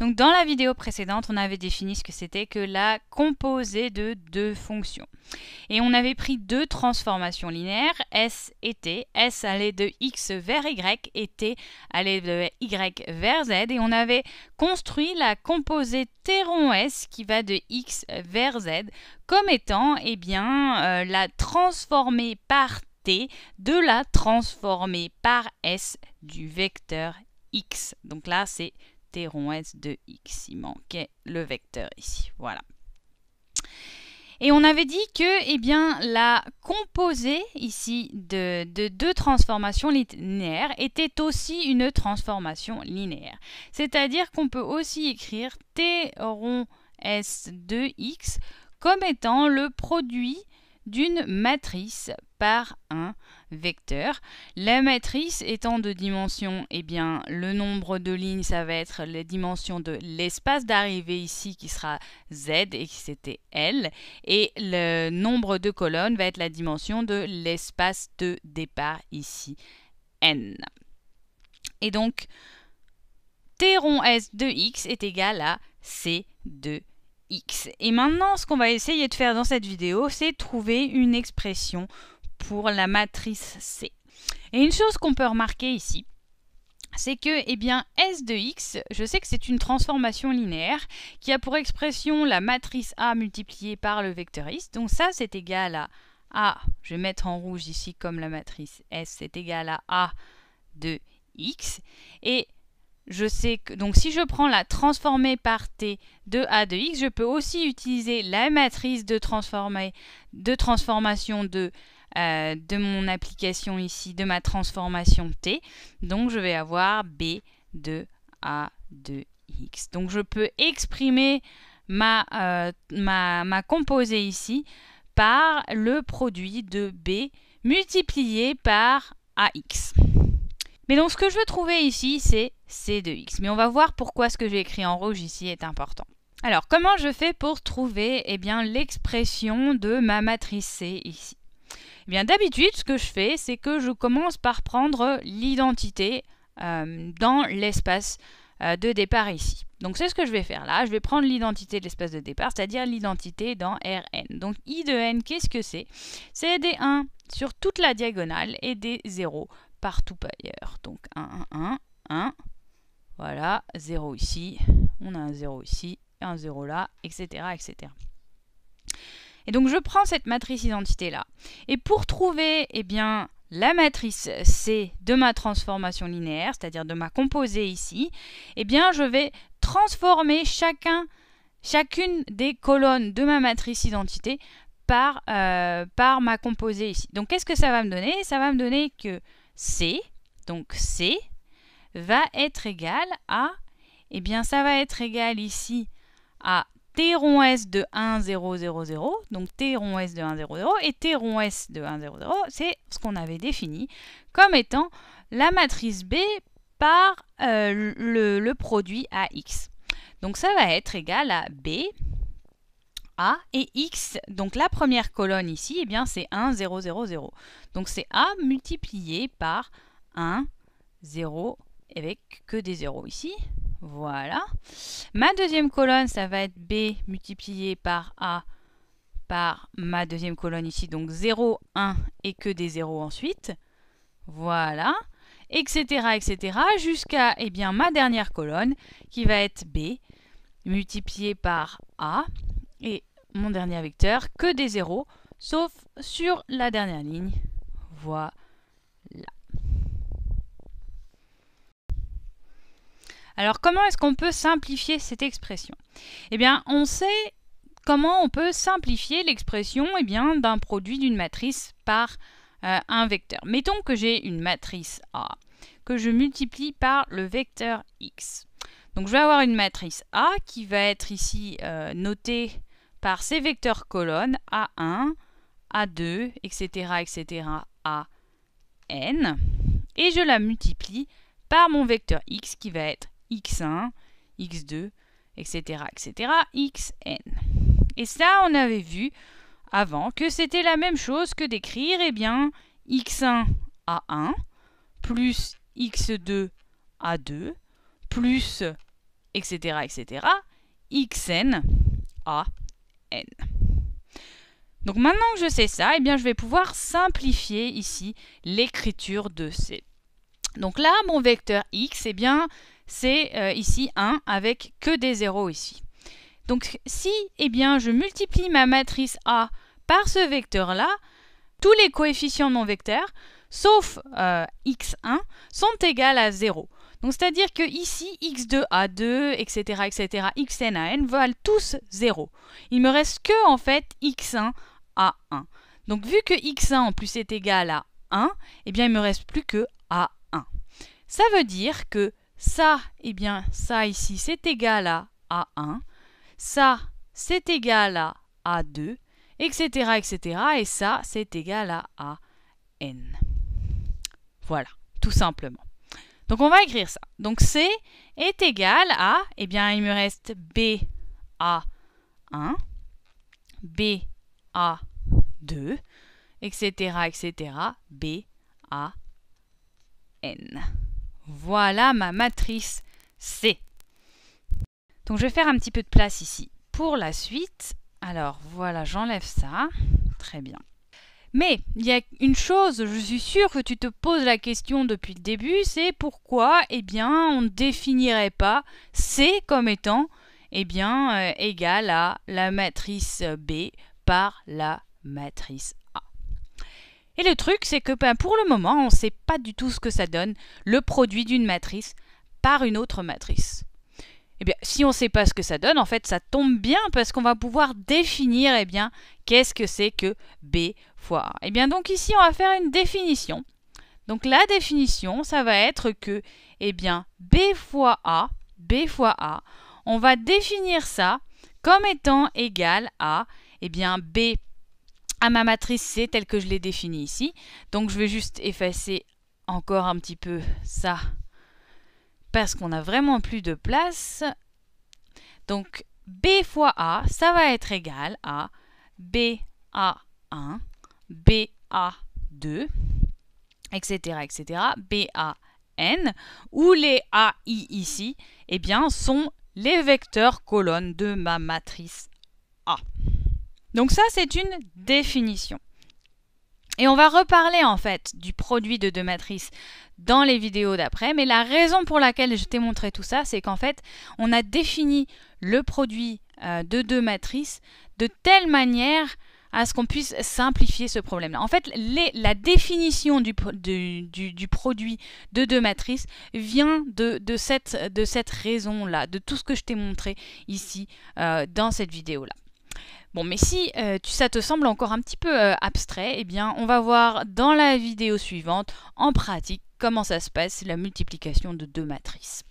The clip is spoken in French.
Donc dans la vidéo précédente, on avait défini ce que c'était que la composée de deux fonctions. Et on avait pris deux transformations linéaires, S et T. S allait de X vers Y et T allait de Y vers Z. Et on avait construit la composée T rond S qui va de X vers Z comme étant eh bien, euh, la transformée par T de la transformée par S du vecteur X. Donc là, c'est rond s de x. Il manquait le vecteur ici. Voilà. Et on avait dit que eh bien, la composée ici de, de deux transformations linéaires était aussi une transformation linéaire. C'est-à-dire qu'on peut aussi écrire t rond s de x comme étant le produit d'une matrice par un vecteur. La matrice étant de dimension, eh bien, le nombre de lignes, ça va être la dimension de l'espace d'arrivée ici qui sera Z et qui c'était L. Et le nombre de colonnes va être la dimension de l'espace de départ ici N. Et donc, T rond S de X est égal à C de X. Et maintenant, ce qu'on va essayer de faire dans cette vidéo, c'est trouver une expression pour la matrice C. Et une chose qu'on peut remarquer ici, c'est que eh bien, S de x, je sais que c'est une transformation linéaire qui a pour expression la matrice A multipliée par le vecteur x. Donc ça, c'est égal à A, je vais mettre en rouge ici comme la matrice S, c'est égal à A de x. Et je sais que donc si je prends la transformée par t de a de x, je peux aussi utiliser la matrice de, transformation de transformation de euh, de mon application ici, de ma transformation T. Donc je vais avoir B de A de X. Donc je peux exprimer ma, euh, composée ici par le produit de B multiplié par AX. Mais donc ce que je veux trouver ici, c'est C de X. Mais on va voir pourquoi ce que j'ai écrit en rouge ici est important. Alors, comment je fais pour trouver eh bien l'expression de ma matrice C ici d'habitude, ce que je fais, c'est que je commence par prendre l'identité euh, dans l'espace euh, de départ ici. Donc c'est ce que je vais faire là, je vais prendre l'identité de l'espace de départ, c'est-à-dire l'identité dans Rn. Donc I de n, qu'est-ce que c'est C'est des 1 sur toute la diagonale et des 0 partout ailleurs. Donc 1, 1, 1, 1, voilà, 0 ici, on a un 0 ici, un 0 là, etc. etc donc je prends cette matrice identité-là. Et pour trouver, eh bien, la matrice C de ma transformation linéaire, c'est-à-dire de ma composée ici, eh bien, je vais transformer chacun, chacune des colonnes de ma matrice identité par, euh, par ma composée ici. Donc, qu'est-ce que ça va me donner Ça va me donner que C, donc C, va être égal à, eh bien, ça va être égal ici à T rond S de 1, 0, 0, 0, donc T rond S de 1, 0, 0, et T rond S de 1, 0, 0, c'est ce qu'on avait défini comme étant la matrice B par euh, le, produit AX. Donc ça va être égal à B, A et X. Donc la première colonne ici, eh bien c'est 1, 0, 0, 0. Donc c'est A multiplié par 1, 0, avec que des 0 ici, voilà. Ma deuxième colonne, ça va être B multiplié par A par ma deuxième colonne ici, donc 0, 1 et que des 0 ensuite. Voilà. Etc. etc. jusqu'à eh bien ma dernière colonne qui va être B multiplié par A et mon dernier vecteur que des 0 sauf sur la dernière ligne. Voilà. Alors comment est-ce qu'on peut simplifier cette expression Eh bien, on sait comment on peut simplifier l'expression eh d'un produit d'une matrice par euh, un vecteur. Mettons que j'ai une matrice A que je multiplie par le vecteur X. Donc je vais avoir une matrice A qui va être ici euh, notée par ces vecteurs colonnes A1, A2, etc., etc., n, et je la multiplie par mon vecteur X qui va être x1, x2, etc., etc., xn. Et ça, on avait vu avant que c'était la même chose que d'écrire, eh bien, x1 à 1 plus x2 à 2 plus, etc., etc., xn à n. Donc maintenant que je sais ça, eh bien, je vais pouvoir simplifier ici l'écriture de C. Donc là, mon vecteur x, eh bien, c'est euh, ici 1 avec que des zéros ici. Donc si eh bien, je multiplie ma matrice A par ce vecteur-là, tous les coefficients de mon vecteur, sauf euh, x1, sont égaux à 0. Donc c'est-à-dire que ici, x2, a2, etc., etc., xn, an valent tous 0. Il me reste que en fait x1, a1. Donc vu que x1 en plus est égal à 1, eh bien il me reste plus que a1. Ça veut dire que ça, eh bien, ça ici, c'est égal à A1. Ça, c'est égal à A2, etc., etc. Et ça, c'est égal à AN. Voilà, tout simplement. Donc, on va écrire ça. Donc, C est égal à, eh bien, il me reste BA1, BA2, etc., etc., BAN. Voilà ma matrice C. Donc je vais faire un petit peu de place ici pour la suite. Alors voilà, j'enlève ça. Très bien. Mais il y a une chose, je suis sûre que tu te poses la question depuis le début, c'est pourquoi eh bien, on ne définirait pas C comme étant eh bien, euh, égal à la matrice B par la matrice A. Et le truc, c'est que ben, pour le moment, on ne sait pas du tout ce que ça donne, le produit d'une matrice par une autre matrice. Eh bien, si on ne sait pas ce que ça donne, en fait, ça tombe bien parce qu'on va pouvoir définir, eh bien, qu'est-ce que c'est que B fois A. Eh bien, donc ici, on va faire une définition. Donc la définition, ça va être que, eh bien, B fois A, B fois A, on va définir ça comme étant égal à, eh bien, B à ma matrice C telle que je l'ai définie ici. Donc je vais juste effacer encore un petit peu ça parce qu'on n'a vraiment plus de place. Donc B fois A, ça va être égal à BA1, BA2, etc., etc., n, où les AI ici, eh bien, sont les vecteurs colonnes de ma matrice A. Donc ça, c'est une définition. Et on va reparler en fait du produit de deux matrices dans les vidéos d'après, mais la raison pour laquelle je t'ai montré tout ça, c'est qu'en fait, on a défini le produit euh, de deux matrices de telle manière à ce qu'on puisse simplifier ce problème-là. En fait, la définition du, produit de deux matrices vient de, cette, de cette raison-là, de tout ce que je t'ai montré ici euh, dans cette vidéo-là. Bon, mais si euh, ça te semble encore un petit peu euh, abstrait, eh bien, on va voir dans la vidéo suivante, en pratique, comment ça se passe, la multiplication de deux matrices.